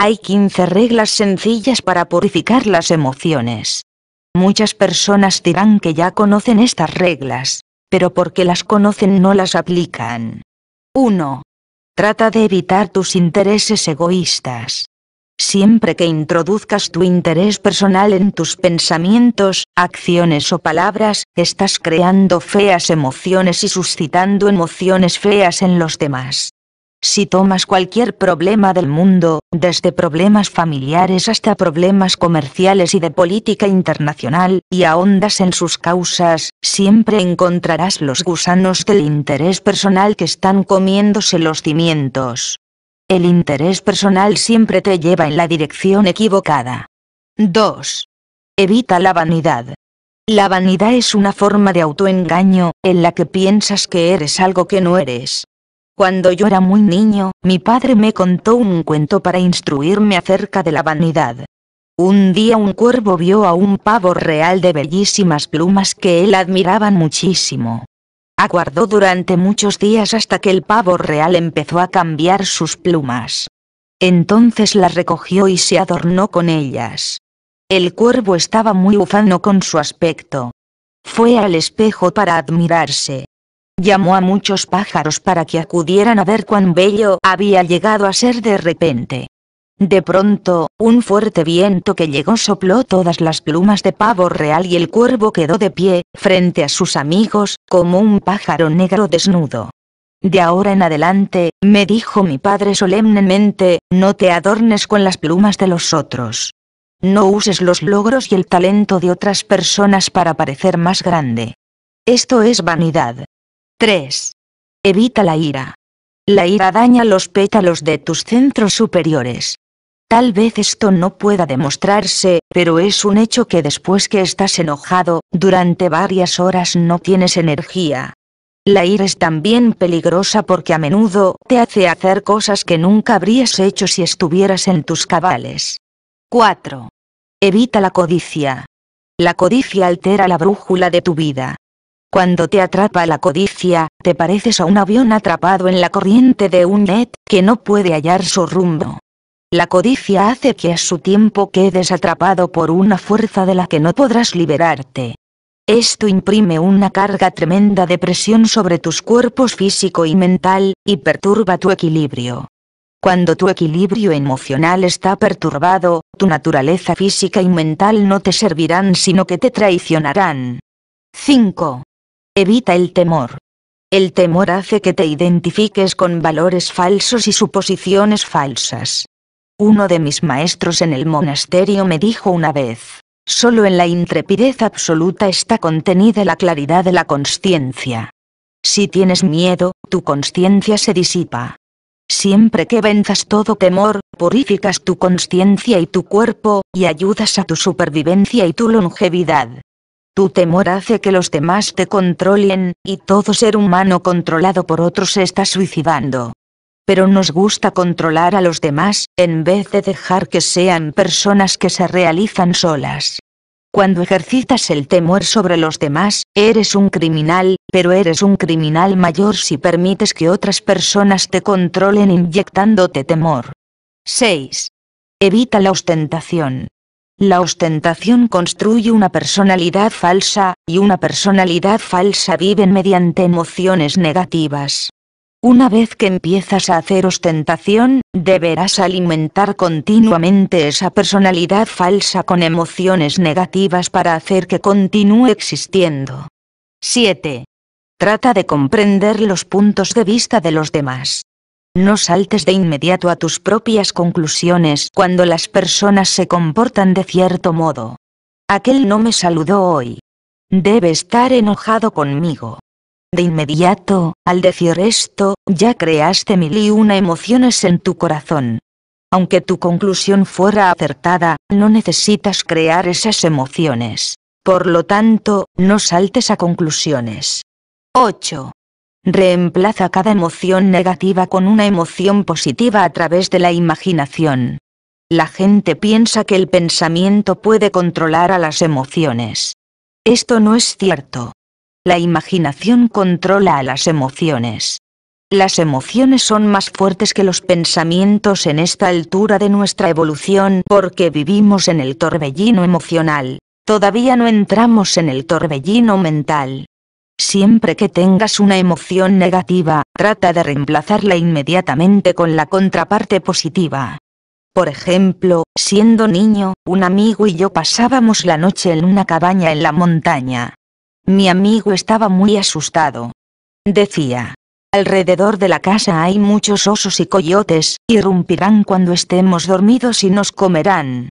Hay 15 reglas sencillas para purificar las emociones. Muchas personas dirán que ya conocen estas reglas, pero porque las conocen no las aplican. 1. Trata de evitar tus intereses egoístas. Siempre que introduzcas tu interés personal en tus pensamientos, acciones o palabras, estás creando feas emociones y suscitando emociones feas en los demás. Si tomas cualquier problema del mundo, desde problemas familiares hasta problemas comerciales y de política internacional, y ahondas en sus causas, siempre encontrarás los gusanos del interés personal que están comiéndose los cimientos. El interés personal siempre te lleva en la dirección equivocada. 2. Evita la vanidad. La vanidad es una forma de autoengaño, en la que piensas que eres algo que no eres. Cuando yo era muy niño, mi padre me contó un cuento para instruirme acerca de la vanidad. Un día un cuervo vio a un pavo real de bellísimas plumas que él admiraba muchísimo. Aguardó durante muchos días hasta que el pavo real empezó a cambiar sus plumas. Entonces las recogió y se adornó con ellas. El cuervo estaba muy ufano con su aspecto. Fue al espejo para admirarse. Llamó a muchos pájaros para que acudieran a ver cuán bello había llegado a ser de repente. De pronto, un fuerte viento que llegó sopló todas las plumas de pavo real y el cuervo quedó de pie, frente a sus amigos, como un pájaro negro desnudo. De ahora en adelante, me dijo mi padre solemnemente, no te adornes con las plumas de los otros. No uses los logros y el talento de otras personas para parecer más grande. Esto es vanidad. 3. Evita la ira. La ira daña los pétalos de tus centros superiores. Tal vez esto no pueda demostrarse, pero es un hecho que después que estás enojado, durante varias horas no tienes energía. La ira es también peligrosa porque a menudo te hace hacer cosas que nunca habrías hecho si estuvieras en tus cabales. 4. Evita la codicia. La codicia altera la brújula de tu vida. Cuando te atrapa la codicia, te pareces a un avión atrapado en la corriente de un net, que no puede hallar su rumbo. La codicia hace que a su tiempo quedes atrapado por una fuerza de la que no podrás liberarte. Esto imprime una carga tremenda de presión sobre tus cuerpos físico y mental, y perturba tu equilibrio. Cuando tu equilibrio emocional está perturbado, tu naturaleza física y mental no te servirán sino que te traicionarán. 5. Evita el temor. El temor hace que te identifiques con valores falsos y suposiciones falsas. Uno de mis maestros en el monasterio me dijo una vez, solo en la intrepidez absoluta está contenida la claridad de la conciencia. Si tienes miedo, tu conciencia se disipa. Siempre que venzas todo temor, purificas tu conciencia y tu cuerpo, y ayudas a tu supervivencia y tu longevidad. Tu temor hace que los demás te controlen, y todo ser humano controlado por otros se está suicidando. Pero nos gusta controlar a los demás, en vez de dejar que sean personas que se realizan solas. Cuando ejercitas el temor sobre los demás, eres un criminal, pero eres un criminal mayor si permites que otras personas te controlen inyectándote temor. 6. Evita la ostentación. La ostentación construye una personalidad falsa, y una personalidad falsa vive mediante emociones negativas. Una vez que empiezas a hacer ostentación, deberás alimentar continuamente esa personalidad falsa con emociones negativas para hacer que continúe existiendo. 7. Trata de comprender los puntos de vista de los demás. No saltes de inmediato a tus propias conclusiones cuando las personas se comportan de cierto modo. Aquel no me saludó hoy. Debe estar enojado conmigo. De inmediato, al decir esto, ya creaste mil y una emociones en tu corazón. Aunque tu conclusión fuera acertada, no necesitas crear esas emociones. Por lo tanto, no saltes a conclusiones. 8. Reemplaza cada emoción negativa con una emoción positiva a través de la imaginación. La gente piensa que el pensamiento puede controlar a las emociones. Esto no es cierto. La imaginación controla a las emociones. Las emociones son más fuertes que los pensamientos en esta altura de nuestra evolución porque vivimos en el torbellino emocional. Todavía no entramos en el torbellino mental. Siempre que tengas una emoción negativa, trata de reemplazarla inmediatamente con la contraparte positiva. Por ejemplo, siendo niño, un amigo y yo pasábamos la noche en una cabaña en la montaña. Mi amigo estaba muy asustado. Decía, alrededor de la casa hay muchos osos y coyotes, irrumpirán cuando estemos dormidos y nos comerán.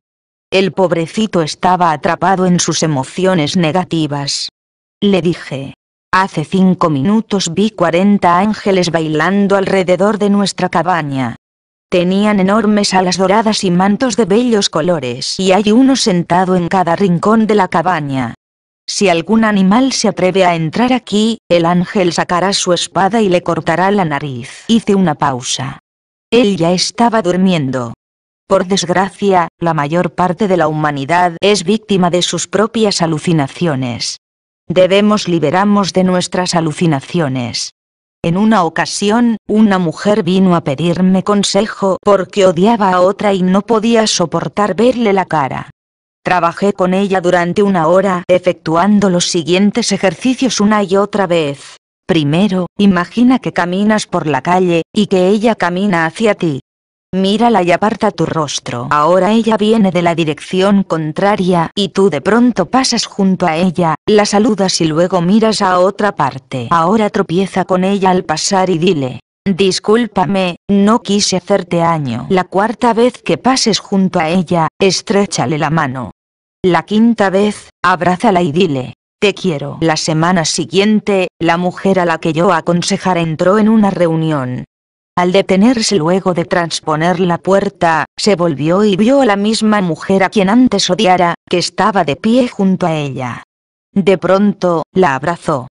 El pobrecito estaba atrapado en sus emociones negativas. Le dije, Hace cinco minutos vi 40 ángeles bailando alrededor de nuestra cabaña. Tenían enormes alas doradas y mantos de bellos colores y hay uno sentado en cada rincón de la cabaña. Si algún animal se atreve a entrar aquí, el ángel sacará su espada y le cortará la nariz. Hice una pausa. Él ya estaba durmiendo. Por desgracia, la mayor parte de la humanidad es víctima de sus propias alucinaciones debemos liberarnos de nuestras alucinaciones. En una ocasión, una mujer vino a pedirme consejo porque odiaba a otra y no podía soportar verle la cara. Trabajé con ella durante una hora efectuando los siguientes ejercicios una y otra vez. Primero, imagina que caminas por la calle, y que ella camina hacia ti. Mírala y aparta tu rostro. Ahora ella viene de la dirección contraria, y tú de pronto pasas junto a ella, la saludas y luego miras a otra parte. Ahora tropieza con ella al pasar y dile, Discúlpame, no quise hacerte año. La cuarta vez que pases junto a ella, estrechale la mano. La quinta vez, abrázala y dile, te quiero. La semana siguiente, la mujer a la que yo aconsejar entró en una reunión, al detenerse luego de transponer la puerta, se volvió y vio a la misma mujer a quien antes odiara, que estaba de pie junto a ella. De pronto, la abrazó.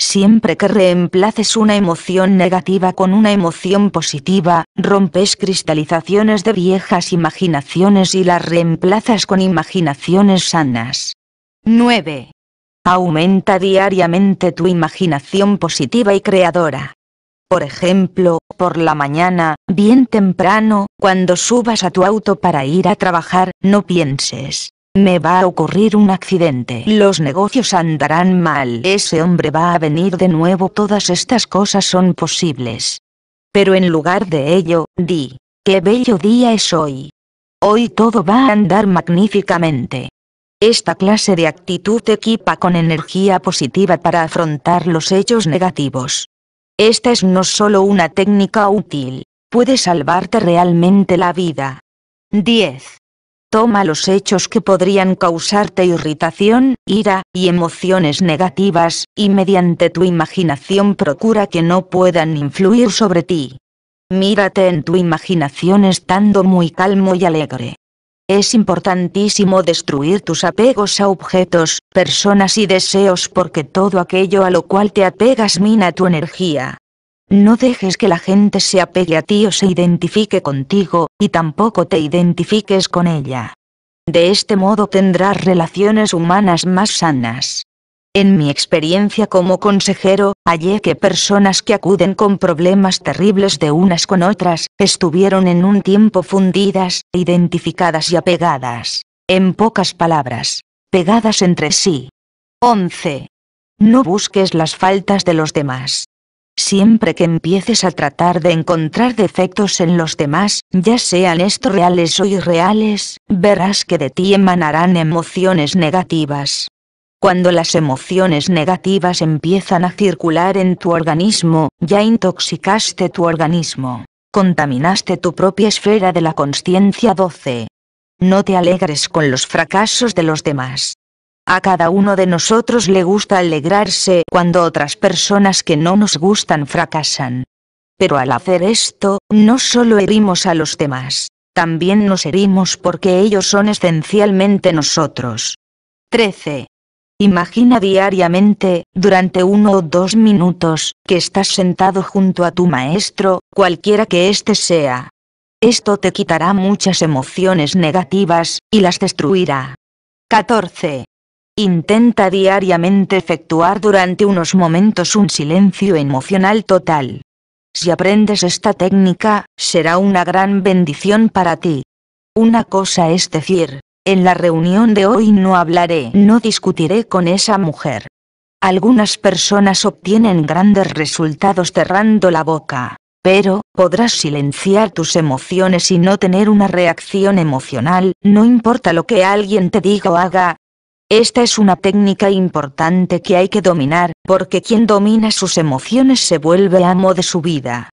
Siempre que reemplaces una emoción negativa con una emoción positiva, rompes cristalizaciones de viejas imaginaciones y las reemplazas con imaginaciones sanas. 9. Aumenta diariamente tu imaginación positiva y creadora. Por ejemplo, por la mañana, bien temprano, cuando subas a tu auto para ir a trabajar, no pienses. Me va a ocurrir un accidente. Los negocios andarán mal. Ese hombre va a venir de nuevo. Todas estas cosas son posibles. Pero en lugar de ello, di, qué bello día es hoy. Hoy todo va a andar magníficamente. Esta clase de actitud equipa con energía positiva para afrontar los hechos negativos. Esta es no solo una técnica útil, puede salvarte realmente la vida. 10. Toma los hechos que podrían causarte irritación, ira, y emociones negativas, y mediante tu imaginación procura que no puedan influir sobre ti. Mírate en tu imaginación estando muy calmo y alegre. Es importantísimo destruir tus apegos a objetos, personas y deseos porque todo aquello a lo cual te apegas mina tu energía. No dejes que la gente se apegue a ti o se identifique contigo, y tampoco te identifiques con ella. De este modo tendrás relaciones humanas más sanas. En mi experiencia como consejero, hallé que personas que acuden con problemas terribles de unas con otras, estuvieron en un tiempo fundidas, identificadas y apegadas. En pocas palabras, pegadas entre sí. 11. No busques las faltas de los demás. Siempre que empieces a tratar de encontrar defectos en los demás, ya sean estos reales o irreales, verás que de ti emanarán emociones negativas. Cuando las emociones negativas empiezan a circular en tu organismo, ya intoxicaste tu organismo. Contaminaste tu propia esfera de la conciencia 12. No te alegres con los fracasos de los demás. A cada uno de nosotros le gusta alegrarse cuando otras personas que no nos gustan fracasan. Pero al hacer esto, no solo herimos a los demás, también nos herimos porque ellos son esencialmente nosotros. 13. Imagina diariamente, durante uno o dos minutos, que estás sentado junto a tu maestro, cualquiera que éste sea. Esto te quitará muchas emociones negativas, y las destruirá. 14. Intenta diariamente efectuar durante unos momentos un silencio emocional total. Si aprendes esta técnica, será una gran bendición para ti. Una cosa es decir, en la reunión de hoy no hablaré, no discutiré con esa mujer. Algunas personas obtienen grandes resultados cerrando la boca, pero, podrás silenciar tus emociones y no tener una reacción emocional, no importa lo que alguien te diga o haga. Esta es una técnica importante que hay que dominar, porque quien domina sus emociones se vuelve amo de su vida.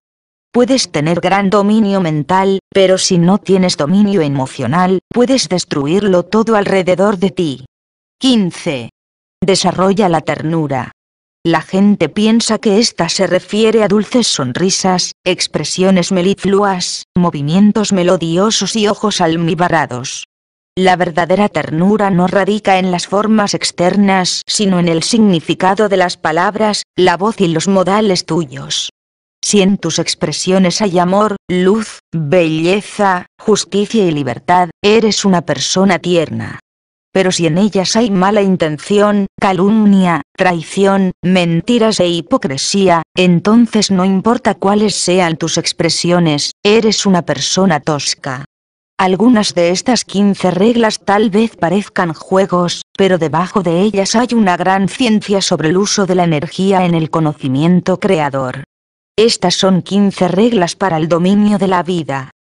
Puedes tener gran dominio mental, pero si no tienes dominio emocional, puedes destruirlo todo alrededor de ti. 15. Desarrolla la ternura. La gente piensa que ésta se refiere a dulces sonrisas, expresiones melifluas, movimientos melodiosos y ojos almibarados. La verdadera ternura no radica en las formas externas, sino en el significado de las palabras, la voz y los modales tuyos. Si en tus expresiones hay amor, luz, belleza, justicia y libertad, eres una persona tierna. Pero si en ellas hay mala intención, calumnia, traición, mentiras e hipocresía, entonces no importa cuáles sean tus expresiones, eres una persona tosca. Algunas de estas 15 reglas tal vez parezcan juegos, pero debajo de ellas hay una gran ciencia sobre el uso de la energía en el conocimiento creador. Estas son 15 reglas para el dominio de la vida.